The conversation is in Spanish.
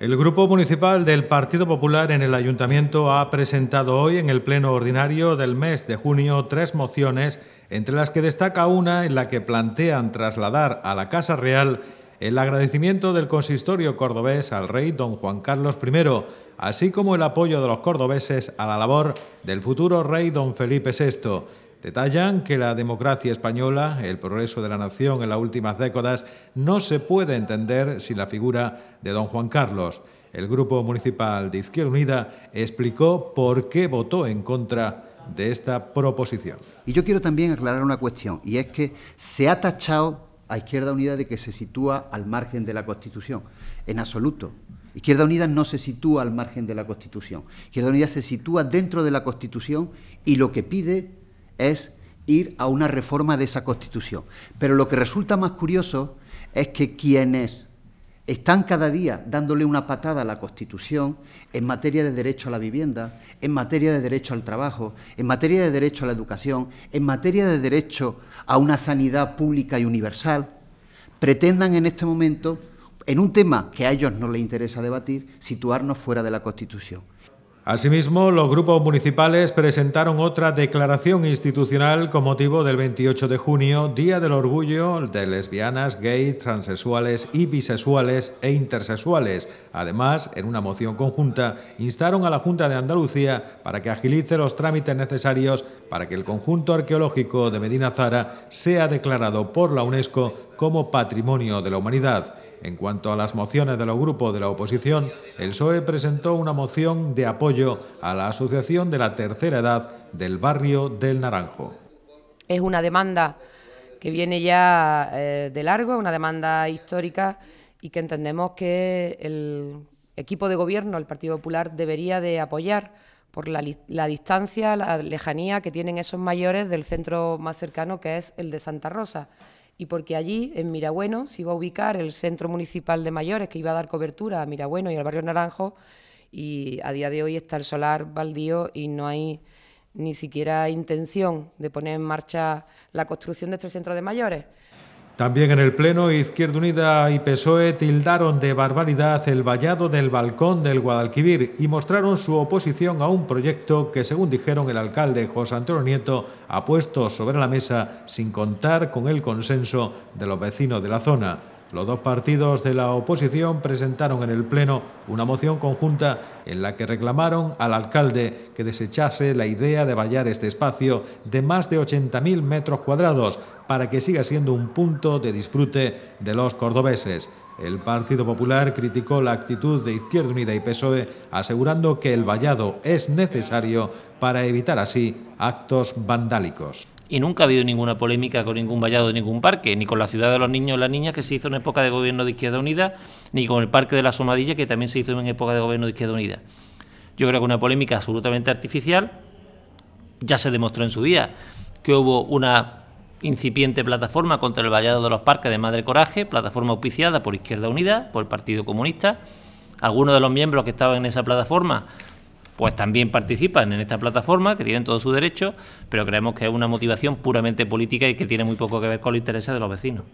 El Grupo Municipal del Partido Popular en el Ayuntamiento ha presentado hoy en el Pleno Ordinario del mes de junio tres mociones, entre las que destaca una en la que plantean trasladar a la Casa Real el agradecimiento del consistorio cordobés al rey don Juan Carlos I, así como el apoyo de los cordobeses a la labor del futuro rey don Felipe VI. Detallan que la democracia española, el progreso de la nación en las últimas décadas, no se puede entender sin la figura de don Juan Carlos. El Grupo Municipal de Izquierda Unida explicó por qué votó en contra de esta proposición. Y yo quiero también aclarar una cuestión, y es que se ha tachado a Izquierda Unida de que se sitúa al margen de la Constitución. En absoluto. Izquierda Unida no se sitúa al margen de la Constitución. Izquierda Unida se sitúa dentro de la Constitución y lo que pide es ir a una reforma de esa Constitución. Pero lo que resulta más curioso es que quienes están cada día dándole una patada a la Constitución en materia de derecho a la vivienda, en materia de derecho al trabajo, en materia de derecho a la educación, en materia de derecho a una sanidad pública y universal, pretendan en este momento, en un tema que a ellos no les interesa debatir, situarnos fuera de la Constitución. Asimismo, los grupos municipales presentaron otra declaración institucional con motivo del 28 de junio, Día del Orgullo de lesbianas, gays, transexuales y bisexuales e intersexuales. Además, en una moción conjunta, instaron a la Junta de Andalucía para que agilice los trámites necesarios para que el conjunto arqueológico de Medina Zara sea declarado por la UNESCO como Patrimonio de la Humanidad. En cuanto a las mociones de los grupos de la oposición, el PSOE presentó una moción de apoyo a la Asociación de la Tercera Edad del barrio del Naranjo. Es una demanda que viene ya eh, de largo, una demanda histórica y que entendemos que el equipo de gobierno, el Partido Popular, debería de apoyar por la, distancia, la lejanía que tienen esos mayores del centro más cercano que es el de Santa Rosa y porque allí, en Mirabueno, se iba a ubicar el Centro Municipal de Mayores, que iba a dar cobertura a Mirabueno y al barrio Naranjo, y a día de hoy está el solar baldío y no hay ni siquiera intención de poner en marcha la construcción de este centro de mayores. También en el Pleno, Izquierda Unida y PSOE tildaron de barbaridad el vallado del balcón del Guadalquivir y mostraron su oposición a un proyecto que, según dijeron el alcalde José Antonio Nieto, ha puesto sobre la mesa sin contar con el consenso de los vecinos de la zona. Los dos partidos de la oposición presentaron en el Pleno una moción conjunta en la que reclamaron al alcalde que desechase la idea de vallar este espacio de más de 80.000 metros cuadrados para que siga siendo un punto de disfrute de los cordobeses. El Partido Popular criticó la actitud de Izquierda Unida y PSOE, asegurando que el vallado es necesario para evitar así actos vandálicos y nunca ha habido ninguna polémica con ningún vallado de ningún parque, ni con la ciudad de los niños y las niñas que se hizo en época de gobierno de Izquierda Unida, ni con el parque de la Somadilla que también se hizo en época de gobierno de Izquierda Unida. Yo creo que una polémica absolutamente artificial ya se demostró en su día que hubo una incipiente plataforma contra el vallado de los parques de Madre Coraje, plataforma auspiciada por Izquierda Unida, por el Partido Comunista. Algunos de los miembros que estaban en esa plataforma pues también participan en esta plataforma, que tienen todo su derecho, pero creemos que es una motivación puramente política y que tiene muy poco que ver con los intereses de los vecinos.